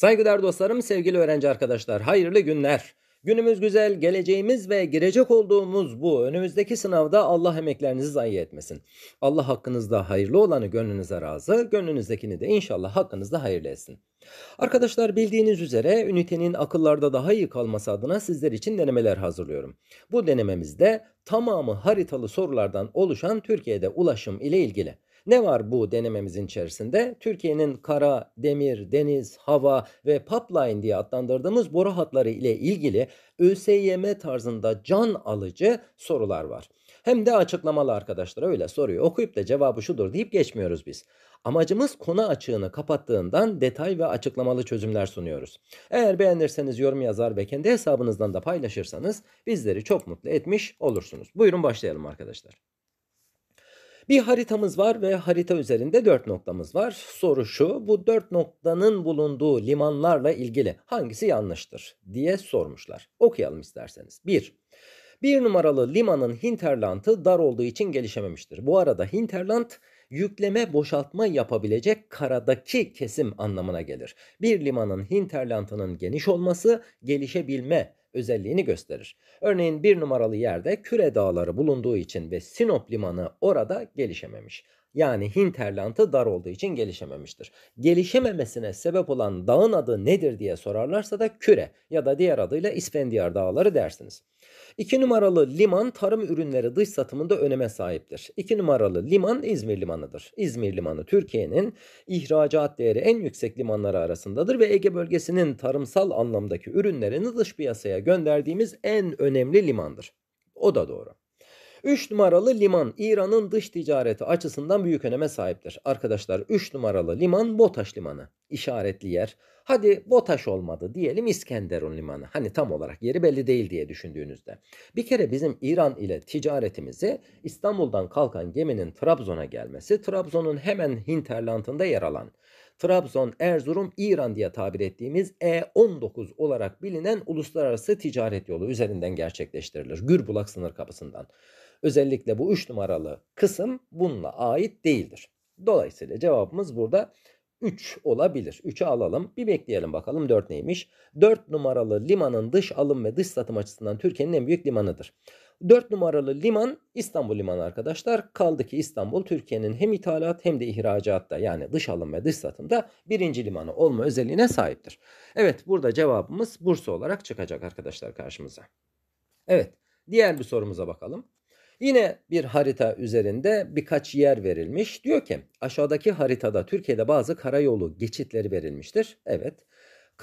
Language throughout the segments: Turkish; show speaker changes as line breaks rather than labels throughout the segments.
Saygıdeğer dostlarım, sevgili öğrenci arkadaşlar, hayırlı günler. Günümüz güzel, geleceğimiz ve girecek olduğumuz bu önümüzdeki sınavda Allah emeklerinizi zayi etmesin. Allah hakkınızda hayırlı olanı gönlünüze razı, gönlünüzdekini de inşallah hakkınızda hayırlı etsin. Arkadaşlar bildiğiniz üzere ünitenin akıllarda daha iyi kalması adına sizler için denemeler hazırlıyorum. Bu denememizde tamamı haritalı sorulardan oluşan Türkiye'de ulaşım ile ilgili ne var bu denememizin içerisinde? Türkiye'nin kara, demir, deniz, hava ve pipeline diye adlandırdığımız boru hatları ile ilgili ÖSYM tarzında can alıcı sorular var. Hem de açıklamalı arkadaşlar öyle soruyu okuyup da cevabı şudur deyip geçmiyoruz biz. Amacımız konu açığını kapattığından detay ve açıklamalı çözümler sunuyoruz. Eğer beğenirseniz yorum yazar ve kendi hesabınızdan da paylaşırsanız bizleri çok mutlu etmiş olursunuz. Buyurun başlayalım arkadaşlar. Bir haritamız var ve harita üzerinde dört noktamız var. Soru şu bu dört noktanın bulunduğu limanlarla ilgili hangisi yanlıştır diye sormuşlar. Okuyalım isterseniz. 1. Bir numaralı limanın hinterland'ı dar olduğu için gelişememiştir. Bu arada hinterland yükleme boşaltma yapabilecek karadaki kesim anlamına gelir. Bir limanın hinterlandının geniş olması gelişebilme özelliğini gösterir. Örneğin bir numaralı yerde Küre Dağları bulunduğu için ve Sinop Limanı orada gelişememiş yani hinterlantı dar olduğu için gelişememiştir. Gelişememesine sebep olan dağın adı nedir diye sorarlarsa da küre ya da diğer adıyla İspendiyar dağları dersiniz. 2 numaralı liman tarım ürünleri dış satımında öneme sahiptir. 2 numaralı liman İzmir limanıdır. İzmir limanı Türkiye'nin ihracat değeri en yüksek limanları arasındadır ve Ege bölgesinin tarımsal anlamdaki ürünlerini dış piyasaya gönderdiğimiz en önemli limandır. O da doğru. 3 numaralı liman İran'ın dış ticareti açısından büyük öneme sahiptir. Arkadaşlar 3 numaralı liman Botaş Limanı işaretli yer. Hadi Botaş olmadı diyelim İskenderun Limanı. Hani tam olarak yeri belli değil diye düşündüğünüzde. Bir kere bizim İran ile ticaretimizi İstanbul'dan kalkan geminin Trabzon'a gelmesi, Trabzon'un hemen hinterlandında yer alan Trabzon, Erzurum, İran diye tabir ettiğimiz E19 olarak bilinen uluslararası ticaret yolu üzerinden gerçekleştirilir. Gürbulak sınır kapısından. Özellikle bu 3 numaralı kısım bununla ait değildir. Dolayısıyla cevabımız burada 3 olabilir. 3'ü alalım. Bir bekleyelim bakalım 4 neymiş? 4 numaralı limanın dış alım ve dış satım açısından Türkiye'nin en büyük limanıdır. 4 numaralı liman İstanbul Limanı arkadaşlar. Kaldı ki İstanbul Türkiye'nin hem ithalat hem de ihracatta yani dış alım ve dış satımda birinci limanı olma özelliğine sahiptir. Evet burada cevabımız Bursa olarak çıkacak arkadaşlar karşımıza. Evet diğer bir sorumuza bakalım. Yine bir harita üzerinde birkaç yer verilmiş. Diyor ki aşağıdaki haritada Türkiye'de bazı karayolu geçitleri verilmiştir. Evet.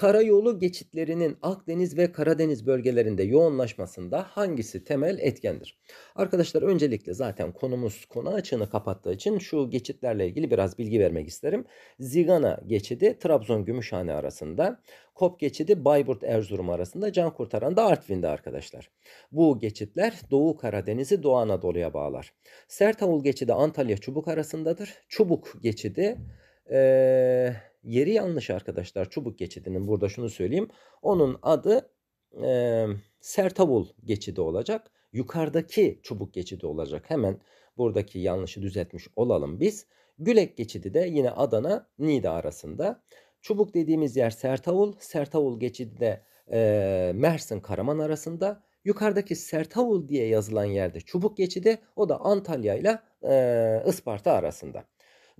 Karayolu geçitlerinin Akdeniz ve Karadeniz bölgelerinde yoğunlaşmasında hangisi temel etkendir? Arkadaşlar öncelikle zaten konumuz konu açığını kapattığı için şu geçitlerle ilgili biraz bilgi vermek isterim. Zigana geçidi Trabzon Gümüşhane arasında, Kop geçidi Bayburt Erzurum arasında, Can Kurtaran da Artvin'de arkadaşlar. Bu geçitler Doğu Karadeniz'i Doğu Anadolu'ya bağlar. Sertavul geçidi Antalya Çubuk arasındadır. Çubuk geçidi ee, Yeri yanlış arkadaşlar çubuk geçidinin burada şunu söyleyeyim. Onun adı e, Sertavul geçidi olacak. Yukarıdaki çubuk geçidi olacak. Hemen buradaki yanlışı düzeltmiş olalım biz. Gülek geçidi de yine Adana Nida arasında. Çubuk dediğimiz yer Sertavul. Sertavul geçidi de e, Mersin Karaman arasında. Yukarıdaki Sertavul diye yazılan yerde çubuk geçidi o da Antalya ile Isparta arasında.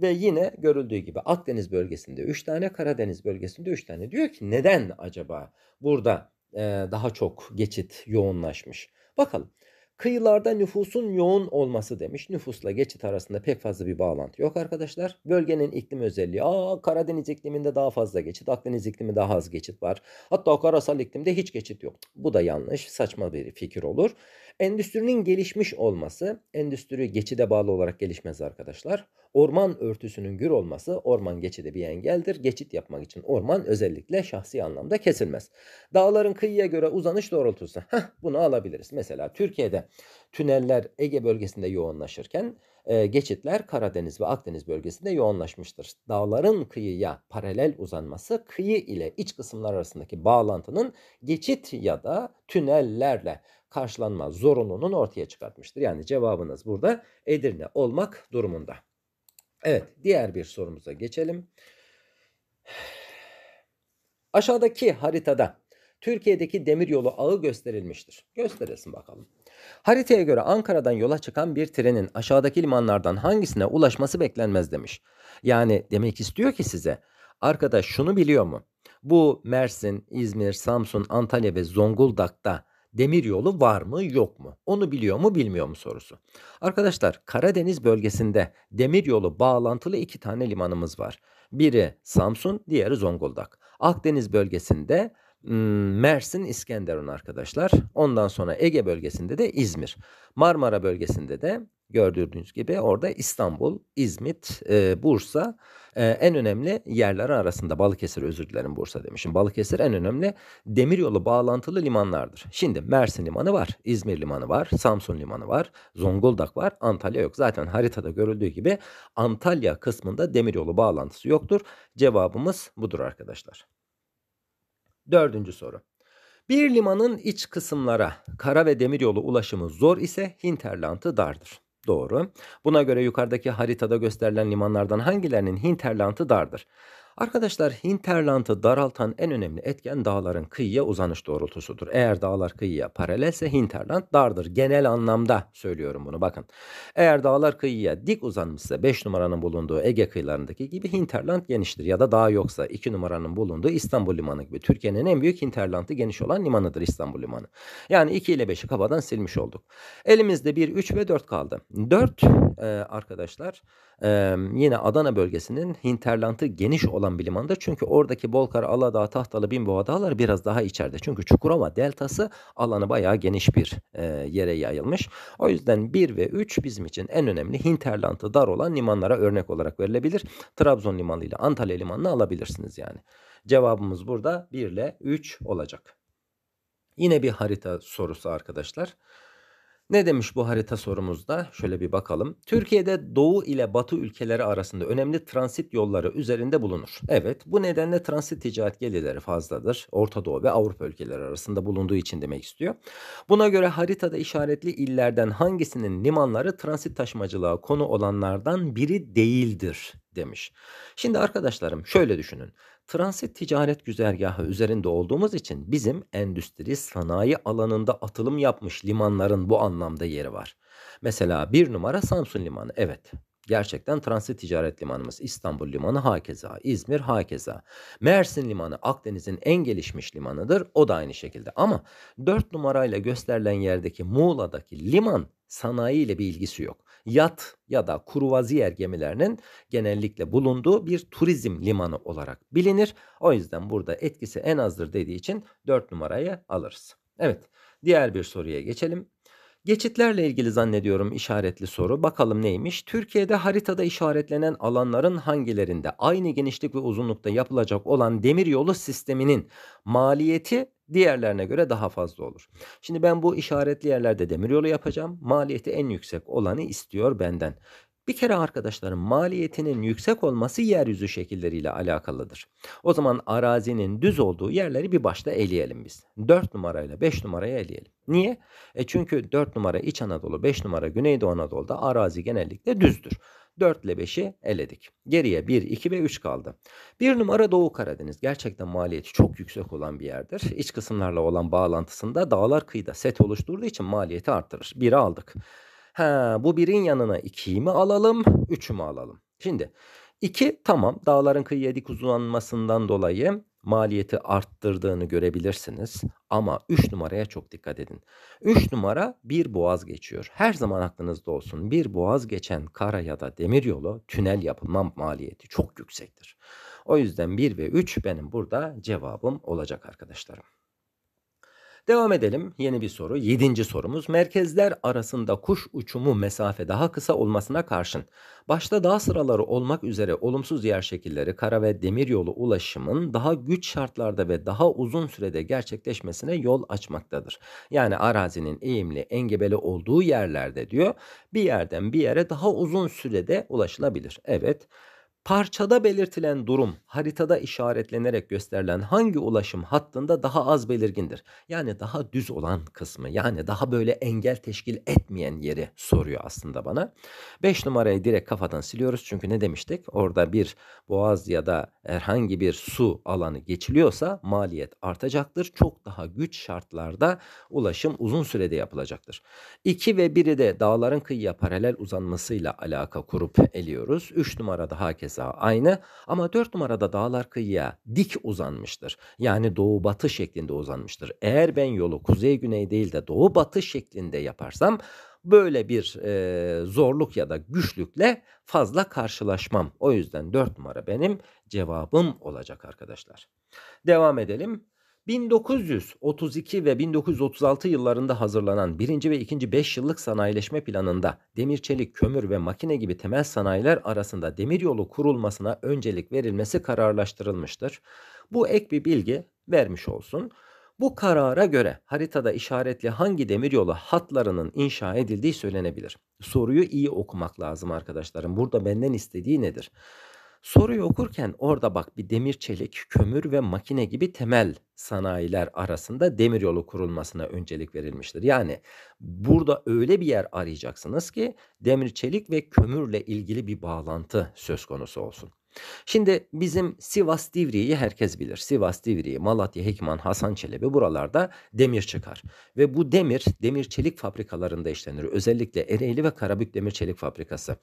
Ve yine görüldüğü gibi Akdeniz bölgesinde 3 tane, Karadeniz bölgesinde 3 tane. Diyor ki neden acaba burada e, daha çok geçit yoğunlaşmış? Bakalım. Kıyılarda nüfusun yoğun olması demiş. Nüfusla geçit arasında pek fazla bir bağlantı yok arkadaşlar. Bölgenin iklim özelliği. Aa Karadeniz ikliminde daha fazla geçit. Akdeniz iklimi daha az geçit var. Hatta karasal iklimde hiç geçit yok. Bu da yanlış. Saçma bir fikir olur. Endüstrinin gelişmiş olması. Endüstri geçide bağlı olarak gelişmez arkadaşlar. Orman örtüsünün gür olması orman geçidi bir engeldir. Geçit yapmak için orman özellikle şahsi anlamda kesilmez. Dağların kıyıya göre uzanış doğrultusu. Heh, bunu alabiliriz. Mesela Türkiye'de tüneller Ege bölgesinde yoğunlaşırken e, geçitler Karadeniz ve Akdeniz bölgesinde yoğunlaşmıştır. Dağların kıyıya paralel uzanması kıyı ile iç kısımlar arasındaki bağlantının geçit ya da tünellerle karşılanma zorunluluğunun ortaya çıkartmıştır. Yani cevabınız burada Edirne olmak durumunda. Evet diğer bir sorumuza geçelim. Aşağıdaki haritada Türkiye'deki demiryolu ağı gösterilmiştir. Gösterilsin bakalım. Haritaya göre Ankara'dan yola çıkan bir trenin aşağıdaki limanlardan hangisine ulaşması beklenmez demiş. Yani demek istiyor ki size arkadaş şunu biliyor mu? Bu Mersin, İzmir, Samsun, Antalya ve Zonguldak'ta Demiryolu var mı yok mu? Onu biliyor mu bilmiyor mu sorusu. Arkadaşlar Karadeniz bölgesinde demiryolu bağlantılı iki tane limanımız var. Biri Samsun, diğeri Zonguldak. Akdeniz bölgesinde Hmm, Mersin, İskenderun arkadaşlar. Ondan sonra Ege bölgesinde de İzmir. Marmara bölgesinde de gördüğünüz gibi orada İstanbul, İzmit, e, Bursa e, en önemli yerler arasında. Balıkesir özür dilerim Bursa demişim. Balıkesir en önemli demiryolu bağlantılı limanlardır. Şimdi Mersin limanı var, İzmir limanı var, Samsun limanı var, Zonguldak var, Antalya yok. Zaten haritada görüldüğü gibi Antalya kısmında demiryolu bağlantısı yoktur. Cevabımız budur arkadaşlar. Dördüncü soru. Bir limanın iç kısımlara kara ve demiryolu ulaşımı zor ise hinterlantı dardır. Doğru. Buna göre yukarıdaki haritada gösterilen limanlardan hangilerinin hinterlantı dardır? Arkadaşlar hinterlandı daraltan en önemli etken dağların kıyıya uzanış doğrultusudur. Eğer dağlar kıyıya paralelse hinterland dardır. Genel anlamda söylüyorum bunu bakın. Eğer dağlar kıyıya dik uzanmışsa 5 numaranın bulunduğu Ege kıyılarındaki gibi hinterland geniştir. Ya da dağ yoksa 2 numaranın bulunduğu İstanbul Limanı gibi. Türkiye'nin en büyük hinterlandı geniş olan limanıdır İstanbul Limanı. Yani 2 ile 5'i kafadan silmiş olduk. Elimizde 1, 3 ve 4 kaldı. 4 e, arkadaşlar e, yine Adana bölgesinin hinterlandı geniş olan olan bir limandır. Çünkü oradaki Bolkar, Aladağ, Tahtalı, Binbova dağlar biraz daha içeride. Çünkü Çukurova deltası alanı bayağı geniş bir e, yere yayılmış. O yüzden 1 ve 3 bizim için en önemli hinterlantı dar olan limanlara örnek olarak verilebilir. Trabzon limanı ile Antalya limanını alabilirsiniz yani. Cevabımız burada 1 ile 3 olacak. Yine bir harita sorusu arkadaşlar. Ne demiş bu harita sorumuzda? Şöyle bir bakalım. Türkiye'de doğu ile batı ülkeleri arasında önemli transit yolları üzerinde bulunur. Evet bu nedenle transit ticaret gelirleri fazladır. Orta Doğu ve Avrupa ülkeleri arasında bulunduğu için demek istiyor. Buna göre haritada işaretli illerden hangisinin limanları transit taşımacılığa konu olanlardan biri değildir demiş. Şimdi arkadaşlarım şöyle düşünün. Transit ticaret güzergahı üzerinde olduğumuz için bizim endüstri sanayi alanında atılım yapmış limanların bu anlamda yeri var. Mesela bir numara Samsun Limanı evet Gerçekten transit ticaret limanımız İstanbul Limanı hakeza, İzmir hakeza. Mersin Limanı Akdeniz'in en gelişmiş limanıdır. O da aynı şekilde. Ama 4 numarayla gösterilen yerdeki Muğla'daki liman sanayi ile bir ilgisi yok. Yat ya da kruvaziyer gemilerinin genellikle bulunduğu bir turizm limanı olarak bilinir. O yüzden burada etkisi en azdır dediği için 4 numarayı alırız. Evet diğer bir soruya geçelim. Geçitlerle ilgili zannediyorum işaretli soru. Bakalım neymiş? Türkiye'de haritada işaretlenen alanların hangilerinde aynı genişlik ve uzunlukta yapılacak olan demiryolu sisteminin maliyeti diğerlerine göre daha fazla olur. Şimdi ben bu işaretli yerlerde demiryolu yapacağım. Maliyeti en yüksek olanı istiyor benden. Bir kere arkadaşlarım maliyetinin yüksek olması yeryüzü şekilleriyle alakalıdır. O zaman arazinin düz olduğu yerleri bir başta eleyelim biz. 4 numarayla 5 numarayı eleyelim. Niye? E çünkü 4 numara İç Anadolu, 5 numara Güneydoğu Anadolu'da arazi genellikle düzdür. 4 ile 5'i eledik. Geriye 1, 2 ve 3 kaldı. 1 numara Doğu Karadeniz. Gerçekten maliyeti çok yüksek olan bir yerdir. İç kısımlarla olan bağlantısında dağlar kıyıda set oluşturduğu için maliyeti artırır. 1'i aldık. Ha, bu birin yanına 2'yi mi alalım 3'ü mü alalım? Şimdi 2 tamam dağların kıyıya dik uzanmasından dolayı maliyeti arttırdığını görebilirsiniz. Ama 3 numaraya çok dikkat edin. 3 numara bir boğaz geçiyor. Her zaman aklınızda olsun bir boğaz geçen kara ya da demir yolu tünel yapılma maliyeti çok yüksektir. O yüzden 1 ve 3 benim burada cevabım olacak arkadaşlarım. Devam edelim. Yeni bir soru. Yedinci sorumuz. Merkezler arasında kuş uçumu mesafe daha kısa olmasına karşın başta dağ sıraları olmak üzere olumsuz yer şekilleri kara ve demiryolu ulaşımın daha güç şartlarda ve daha uzun sürede gerçekleşmesine yol açmaktadır. Yani arazinin eğimli engebeli olduğu yerlerde diyor bir yerden bir yere daha uzun sürede ulaşılabilir. Evet Parçada belirtilen durum haritada işaretlenerek gösterilen hangi ulaşım hattında daha az belirgindir? Yani daha düz olan kısmı yani daha böyle engel teşkil etmeyen yeri soruyor aslında bana. 5 numarayı direkt kafadan siliyoruz çünkü ne demiştik? Orada bir boğaz ya da herhangi bir su alanı geçiliyorsa maliyet artacaktır. Çok daha güç şartlarda ulaşım uzun sürede yapılacaktır. 2 ve 1'i de dağların kıyıya paralel uzanmasıyla alaka kurup eliyoruz. 3 numara daha herkes keza aynı ama 4 numarada dağlar kıyıya dik uzanmıştır. Yani doğu batı şeklinde uzanmıştır. Eğer ben yolu kuzey güney değil de doğu batı şeklinde yaparsam böyle bir e, zorluk ya da güçlükle fazla karşılaşmam. O yüzden 4 numara benim cevabım olacak arkadaşlar. Devam edelim. 1932 ve 1936 yıllarında hazırlanan 1. ve 2. 5 yıllık sanayileşme planında demir, çelik, kömür ve makine gibi temel sanayiler arasında demiryolu kurulmasına öncelik verilmesi kararlaştırılmıştır. Bu ek bir bilgi vermiş olsun. Bu karara göre haritada işaretli hangi demiryolu hatlarının inşa edildiği söylenebilir. Soruyu iyi okumak lazım arkadaşlarım. Burada benden istediği nedir? Soruyu okurken orada bak bir demir çelik, kömür ve makine gibi temel sanayiler arasında demiryolu kurulmasına öncelik verilmiştir. Yani burada öyle bir yer arayacaksınız ki demir çelik ve kömürle ilgili bir bağlantı söz konusu olsun. Şimdi bizim Sivas Divriği'yi herkes bilir. Sivas Divriği, Malatya, Hekman, Hasan Çelebi buralarda demir çıkar. Ve bu demir, demir çelik fabrikalarında işlenir. Özellikle Ereğli ve Karabük Demir Çelik Fabrikası.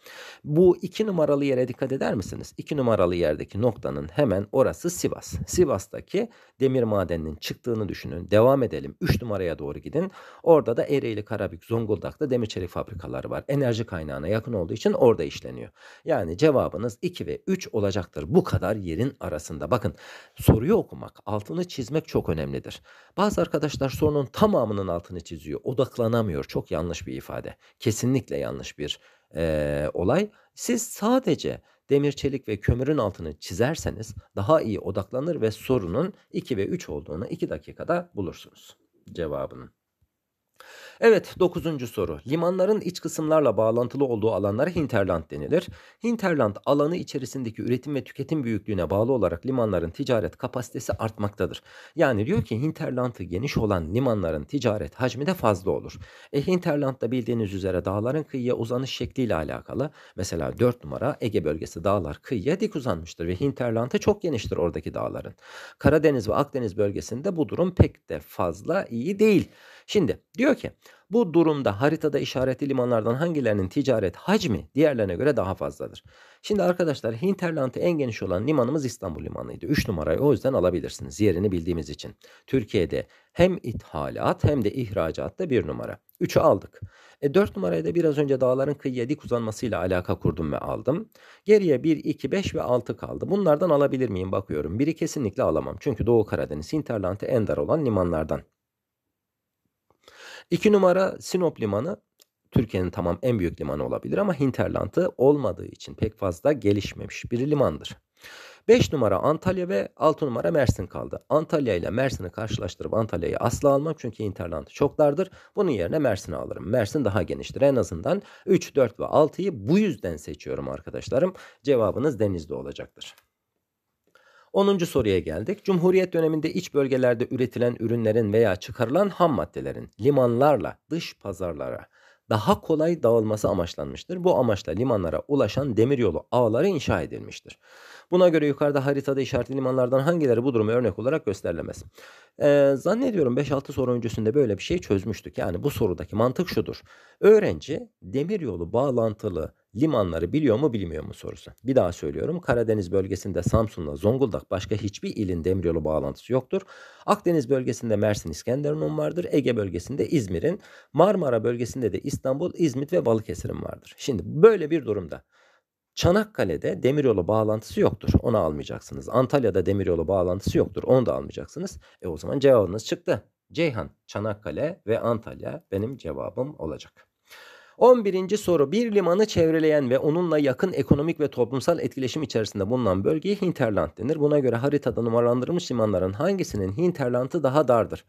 Bu iki numaralı yere dikkat eder misiniz? İki numaralı yerdeki noktanın hemen orası Sivas. Sivas'taki demir madeninin çıktığını düşünün. Devam edelim. Üç numaraya doğru gidin. Orada da Ereğli, Karabük, Zonguldak'ta demir çelik fabrikaları var. Enerji kaynağına yakın olduğu için orada işleniyor. Yani cevabınız 2 ve 3 olabilir olacaktır. Bu kadar yerin arasında. Bakın soruyu okumak, altını çizmek çok önemlidir. Bazı arkadaşlar sorunun tamamının altını çiziyor. Odaklanamıyor. Çok yanlış bir ifade. Kesinlikle yanlış bir e, olay. Siz sadece demir, çelik ve kömürün altını çizerseniz daha iyi odaklanır ve sorunun 2 ve 3 olduğunu 2 dakikada bulursunuz cevabının. Evet, dokuzuncu soru. Limanların iç kısımlarla bağlantılı olduğu alanlara hinterland denilir. Hinterland alanı içerisindeki üretim ve tüketim büyüklüğüne bağlı olarak limanların ticaret kapasitesi artmaktadır. Yani diyor ki hinterlandı geniş olan limanların ticaret hacmi de fazla olur. E hinterland da bildiğiniz üzere dağların kıyıya uzanış şekliyle alakalı. Mesela 4 numara Ege bölgesi dağlar kıyıya dik uzanmıştır ve hinterlandı çok geniştir oradaki dağların. Karadeniz ve Akdeniz bölgesinde bu durum pek de fazla iyi değil. Şimdi diyor ki bu durumda haritada işaretli limanlardan hangilerinin ticaret hacmi diğerlerine göre daha fazladır. Şimdi arkadaşlar hinterland'ı en geniş olan limanımız İstanbul limanıydı. 3 numarayı o yüzden alabilirsiniz yerini bildiğimiz için. Türkiye'de hem ithalat hem de ihracatta 1 numara. 3'ü aldık. E numarayı da biraz önce dağların kıyıya dik uzanmasıyla alaka kurdum ve aldım. Geriye 1, 2, 5 ve 6 kaldı. Bunlardan alabilir miyim bakıyorum. Biri kesinlikle alamam. Çünkü Doğu Karadeniz hinterland'ı en dar olan limanlardan. İki numara Sinop Limanı Türkiye'nin tamam en büyük limanı olabilir ama hinterlandı olmadığı için pek fazla gelişmemiş bir limandır. 5 numara Antalya ve 6 numara Mersin kaldı. Antalya ile Mersin'i karşılaştırıp Antalya'yı asla almam çünkü interlandı çok dardır. Bunun yerine Mersin'i alırım. Mersin daha geniştir. En azından 3, 4 ve 6'yı bu yüzden seçiyorum arkadaşlarım. Cevabınız Denizli olacaktır. 10. soruya geldik. Cumhuriyet döneminde iç bölgelerde üretilen ürünlerin veya çıkarılan ham maddelerin limanlarla dış pazarlara daha kolay dağılması amaçlanmıştır. Bu amaçla limanlara ulaşan demiryolu ağları inşa edilmiştir. Buna göre yukarıda haritada işaretli limanlardan hangileri bu durumu örnek olarak gösterilemez. Ee, zannediyorum 5-6 soru öncesinde böyle bir şey çözmüştük. Yani bu sorudaki mantık şudur. Öğrenci demiryolu bağlantılı limanları biliyor mu bilmiyor mu sorusu. Bir daha söylüyorum Karadeniz bölgesinde Samsun'la Zonguldak başka hiçbir ilin demiryolu bağlantısı yoktur. Akdeniz bölgesinde Mersin İskenderun vardır. Ege bölgesinde İzmir'in Marmara bölgesinde de İstanbul, İzmit ve Balıkesir'in vardır. Şimdi böyle bir durumda Çanakkale'de demiryolu bağlantısı yoktur. Onu almayacaksınız. Antalya'da demiryolu bağlantısı yoktur. Onu da almayacaksınız. E o zaman cevabınız çıktı. Ceyhan, Çanakkale ve Antalya benim cevabım olacak. 11. soru bir limanı çevreleyen ve onunla yakın ekonomik ve toplumsal etkileşim içerisinde bulunan bölgeye hinterland denir. Buna göre haritada numaralandırılmış limanların hangisinin hinterlandı daha dardır?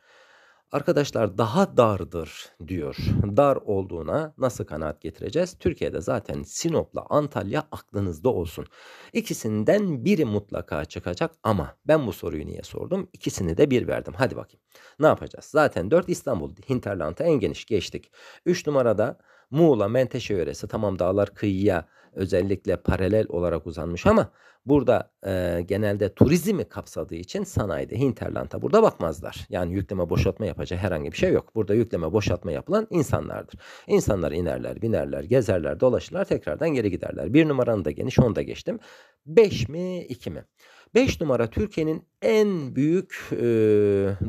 Arkadaşlar daha dardır diyor. Dar olduğuna nasıl kanaat getireceğiz? Türkiye'de zaten Sinop'la Antalya aklınızda olsun. İkisinden biri mutlaka çıkacak ama ben bu soruyu niye sordum? İkisini de bir verdim. Hadi bakayım. Ne yapacağız? Zaten 4 İstanbul. Hinterland'a en geniş geçtik. 3 numarada Muğla, Menteşe yöresi tamam dağlar kıyıya özellikle paralel olarak uzanmış ama burada e, genelde turizmi kapsadığı için sanayide hinterlanta burada bakmazlar. Yani yükleme boşaltma yapacağı herhangi bir şey yok. Burada yükleme boşaltma yapılan insanlardır. İnsanlar inerler, binerler, gezerler, dolaşırlar tekrardan geri giderler. Bir numaranın da geniş onu da geçtim. Beş mi iki mi? 5 numara Türkiye'nin en büyük e,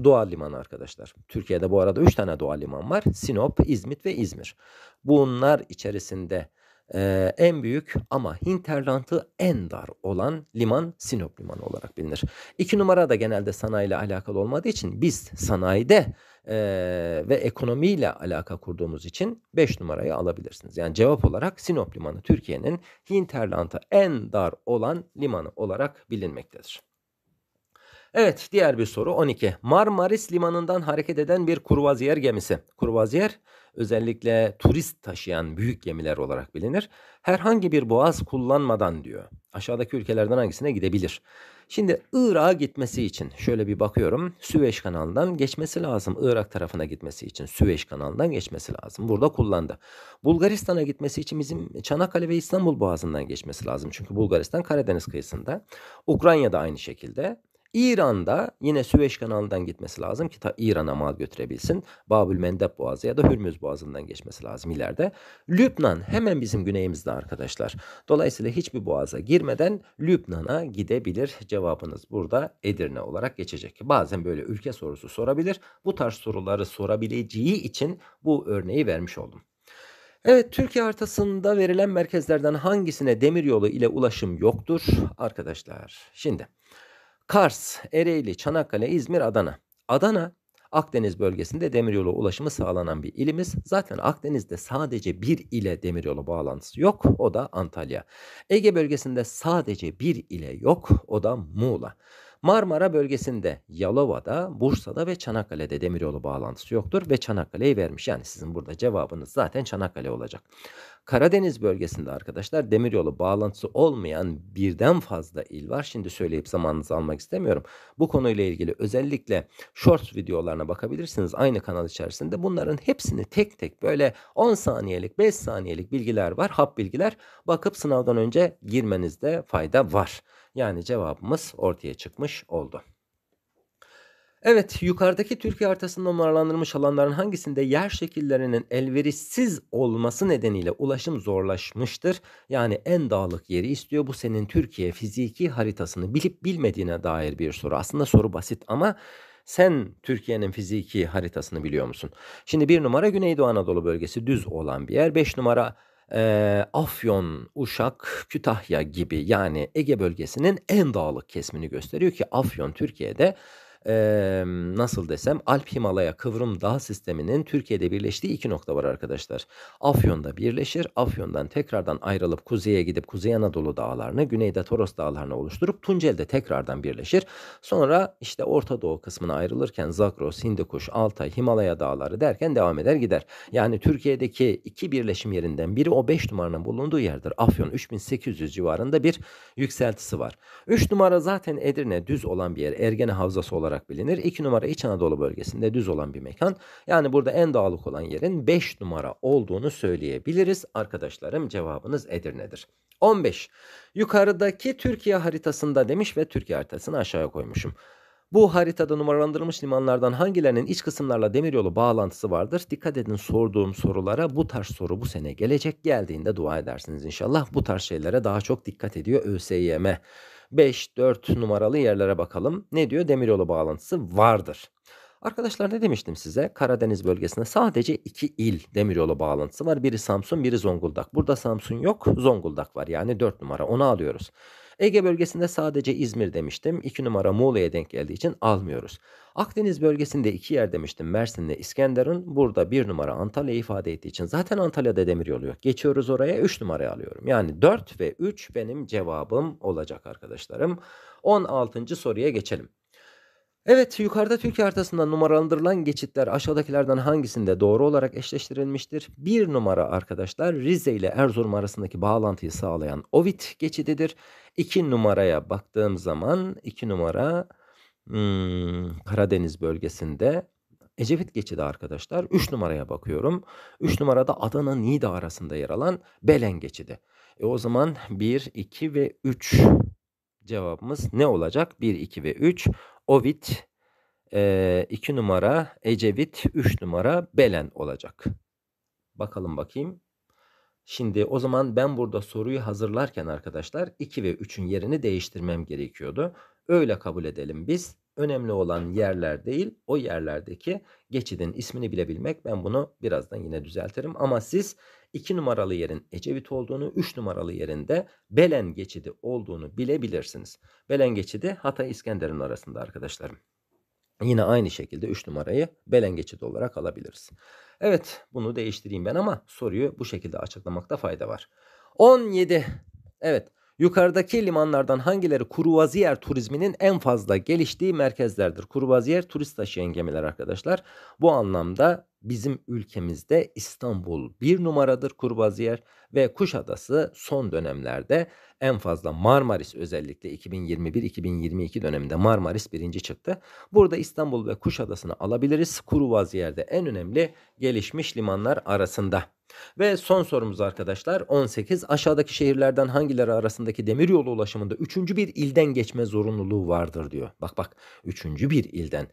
doğal limanı arkadaşlar. Türkiye'de bu arada 3 tane doğal liman var. Sinop, İzmit ve İzmir. Bunlar içerisinde e, en büyük ama hinterlandı en dar olan liman Sinop Limanı olarak bilinir. İki numara da genelde sanayi ile alakalı olmadığı için biz sanayide e, ve ekonomiyle alaka kurduğumuz için 5 numarayı alabilirsiniz. Yani cevap olarak Sinop Limanı Türkiye'nin hinterlandı en dar olan limanı olarak bilinmektedir. Evet diğer bir soru 12. Marmaris limanından hareket eden bir kurvaziyer gemisi. Kurvaziyer özellikle turist taşıyan büyük gemiler olarak bilinir. Herhangi bir boğaz kullanmadan diyor. Aşağıdaki ülkelerden hangisine gidebilir? Şimdi Irak'a gitmesi için şöyle bir bakıyorum. Süveyş kanalından geçmesi lazım. Irak tarafına gitmesi için Süveyş kanalından geçmesi lazım. Burada kullandı. Bulgaristan'a gitmesi için bizim Çanakkale ve İstanbul Boğazı'ndan geçmesi lazım. Çünkü Bulgaristan Karadeniz kıyısında. Ukrayna'da aynı şekilde. İran'da yine Süveyş kanalından gitmesi lazım ki ta İran'a mal götürebilsin. Babül Mendeb Boğazı ya da Hürmüz Boğazı'ndan geçmesi lazım ileride. Lübnan hemen bizim güneyimizde arkadaşlar. Dolayısıyla hiçbir boğaza girmeden Lübnan'a gidebilir. Cevabınız burada Edirne olarak geçecek. Bazen böyle ülke sorusu sorabilir. Bu tarz soruları sorabileceği için bu örneği vermiş oldum. Evet Türkiye haritasında verilen merkezlerden hangisine demiryolu ile ulaşım yoktur? Arkadaşlar şimdi Kars, Ereğli, Çanakkale, İzmir, Adana. Adana Akdeniz bölgesinde demiryolu ulaşımı sağlanan bir ilimiz. Zaten Akdeniz'de sadece bir ile demiryolu bağlantısı yok. O da Antalya. Ege bölgesinde sadece bir ile yok. O da Muğla. Marmara bölgesinde Yalova'da, Bursa'da ve Çanakkale'de demiryolu bağlantısı yoktur ve Çanakkale'yi vermiş. Yani sizin burada cevabınız zaten Çanakkale olacak. Karadeniz bölgesinde arkadaşlar demiryolu bağlantısı olmayan birden fazla il var. Şimdi söyleyip zamanınızı almak istemiyorum. Bu konuyla ilgili özellikle short videolarına bakabilirsiniz aynı kanal içerisinde. Bunların hepsini tek tek böyle 10 saniyelik 5 saniyelik bilgiler var. Hap bilgiler bakıp sınavdan önce girmenizde fayda var. Yani cevabımız ortaya çıkmış oldu. Evet yukarıdaki Türkiye haritasında numaralandırılmış alanların hangisinde yer şekillerinin elverişsiz olması nedeniyle ulaşım zorlaşmıştır? Yani en dağlık yeri istiyor. Bu senin Türkiye fiziki haritasını bilip bilmediğine dair bir soru. Aslında soru basit ama sen Türkiye'nin fiziki haritasını biliyor musun? Şimdi bir numara Güneydoğu Anadolu bölgesi düz olan bir yer. Beş numara e, Afyon, Uşak, Kütahya gibi yani Ege bölgesinin en dağlık kesmini gösteriyor ki Afyon Türkiye'de e, nasıl desem Alp Himalaya kıvrım dağ sisteminin Türkiye'de birleştiği iki nokta var arkadaşlar. Afyon'da birleşir. Afyon'dan tekrardan ayrılıp kuzeye gidip Kuzey Anadolu dağlarını, güneyde Toros dağlarını oluşturup Tunceli'de tekrardan birleşir. Sonra işte Orta Doğu kısmına ayrılırken Zagros, Hindikuş, Altay, Himalaya dağları derken devam eder gider. Yani Türkiye'deki iki birleşim yerinden biri o 5 numaranın bulunduğu yerdir. Afyon 3800 civarında bir yükseltisi var. 3 numara zaten Edirne düz olan bir yer. Ergene Havzası olan olarak bilinir. 2 numara İç Anadolu bölgesinde düz olan bir mekan. Yani burada en dağlık olan yerin 5 numara olduğunu söyleyebiliriz. Arkadaşlarım cevabınız Edirne'dir. 15. Yukarıdaki Türkiye haritasında demiş ve Türkiye haritasını aşağıya koymuşum. Bu haritada numaralandırılmış limanlardan hangilerinin iç kısımlarla demiryolu bağlantısı vardır? Dikkat edin sorduğum sorulara bu tarz soru bu sene gelecek geldiğinde dua edersiniz inşallah. Bu tarz şeylere daha çok dikkat ediyor ÖSYM'e. 5-4 numaralı yerlere bakalım. Ne diyor? Demiryolu bağlantısı vardır. Arkadaşlar ne demiştim size? Karadeniz bölgesinde sadece iki il demiryolu bağlantısı var. Biri Samsun, biri Zonguldak. Burada Samsun yok, Zonguldak var. Yani 4 numara. Onu alıyoruz. Ege bölgesinde sadece İzmir demiştim. 2 numara Muğla'ya denk geldiği için almıyoruz. Akdeniz bölgesinde iki yer demiştim. Mersin'le İskenderun. Burada 1 numara Antalya ifade ettiği için zaten Antalya'da demiryolu yok. Geçiyoruz oraya 3 numaraya alıyorum. Yani 4 ve 3 benim cevabım olacak arkadaşlarım. 16. soruya geçelim. Evet, yukarıda Türkiye haritasından numaralandırılan geçitler aşağıdakilerden hangisinde doğru olarak eşleştirilmiştir? Bir numara arkadaşlar Rize ile Erzurum arasındaki bağlantıyı sağlayan Ovit geçididir. İki numaraya baktığım zaman iki numara hmm, Karadeniz bölgesinde Ecevit geçidi arkadaşlar. Üç numaraya bakıyorum. Üç numarada Adana Niğde arasında yer alan Belen geçidi. E o zaman 1, 2 ve 3 Cevabımız ne olacak? 1, 2 ve 3. Ovit 2 e, numara, Ecevit 3 numara, Belen olacak. Bakalım bakayım. Şimdi o zaman ben burada soruyu hazırlarken arkadaşlar 2 ve 3'ün yerini değiştirmem gerekiyordu. Öyle kabul edelim biz. Önemli olan yerler değil o yerlerdeki geçidin ismini bilebilmek. Ben bunu birazdan yine düzeltirim. Ama siz 2 numaralı yerin Ecevit olduğunu, 3 numaralı yerinde Belen geçidi olduğunu bilebilirsiniz. Belen geçidi Hatay İskender'in arasında arkadaşlarım. Yine aynı şekilde 3 numarayı belen geçidi olarak alabiliriz. Evet bunu değiştireyim ben ama soruyu bu şekilde açıklamakta fayda var. 17. Evet yukarıdaki limanlardan hangileri kruvaziyer turizminin en fazla geliştiği merkezlerdir? Kruvaziyer turist taşıyan gemiler arkadaşlar. Bu anlamda bizim ülkemizde İstanbul bir numaradır kurbaz yer ve Kuşadası son dönemlerde en fazla Marmaris özellikle 2021-2022 döneminde Marmaris birinci çıktı. Burada İstanbul ve Kuşadası'nı alabiliriz. Kurbaz yerde en önemli gelişmiş limanlar arasında. Ve son sorumuz arkadaşlar 18 aşağıdaki şehirlerden hangileri arasındaki demiryolu ulaşımında 3. bir ilden geçme zorunluluğu vardır diyor. Bak bak 3. bir ilden.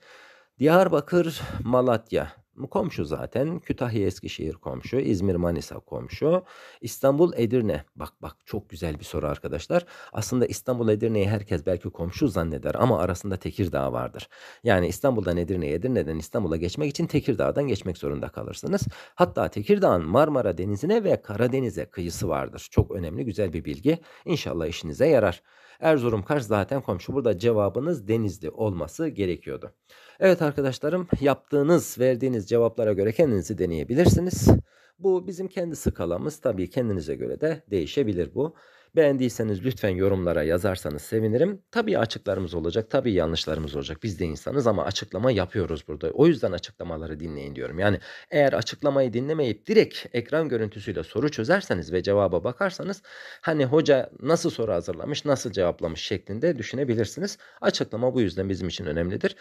Diyarbakır, Malatya, Komşu zaten. Kütahya Eskişehir komşu. İzmir Manisa komşu. İstanbul Edirne. Bak bak çok güzel bir soru arkadaşlar. Aslında İstanbul Edirne'yi herkes belki komşu zanneder ama arasında Tekirdağ vardır. Yani İstanbul'dan Edirne'ye Edirne'den İstanbul'a geçmek için Tekirdağ'dan geçmek zorunda kalırsınız. Hatta Tekirdağ'ın Marmara Denizi'ne ve Karadeniz'e kıyısı vardır. Çok önemli güzel bir bilgi. İnşallah işinize yarar. Erzurum Kars zaten komşu. Burada cevabınız Denizli olması gerekiyordu. Evet arkadaşlarım yaptığınız verdiğiniz cevaplara göre kendinizi deneyebilirsiniz. Bu bizim kendi skalamız tabii kendinize göre de değişebilir bu. Beğendiyseniz lütfen yorumlara yazarsanız sevinirim. Tabii açıklarımız olacak, tabii yanlışlarımız olacak. Biz de insanız ama açıklama yapıyoruz burada. O yüzden açıklamaları dinleyin diyorum. Yani eğer açıklamayı dinlemeyip direkt ekran görüntüsüyle soru çözerseniz ve cevaba bakarsanız hani hoca nasıl soru hazırlamış, nasıl cevaplamış şeklinde düşünebilirsiniz. Açıklama bu yüzden bizim için önemlidir.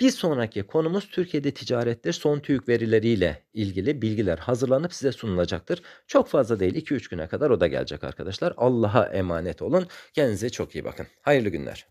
Bir sonraki konumuz Türkiye'de ticarette son TÜİK verileriyle ilgili bilgiler hazırlanıp size sunulacaktır. Çok fazla değil 2-3 güne kadar o da gelecek arkadaşlar. Allah'a Allah'a emanet olun. Kendinize çok iyi bakın. Hayırlı günler.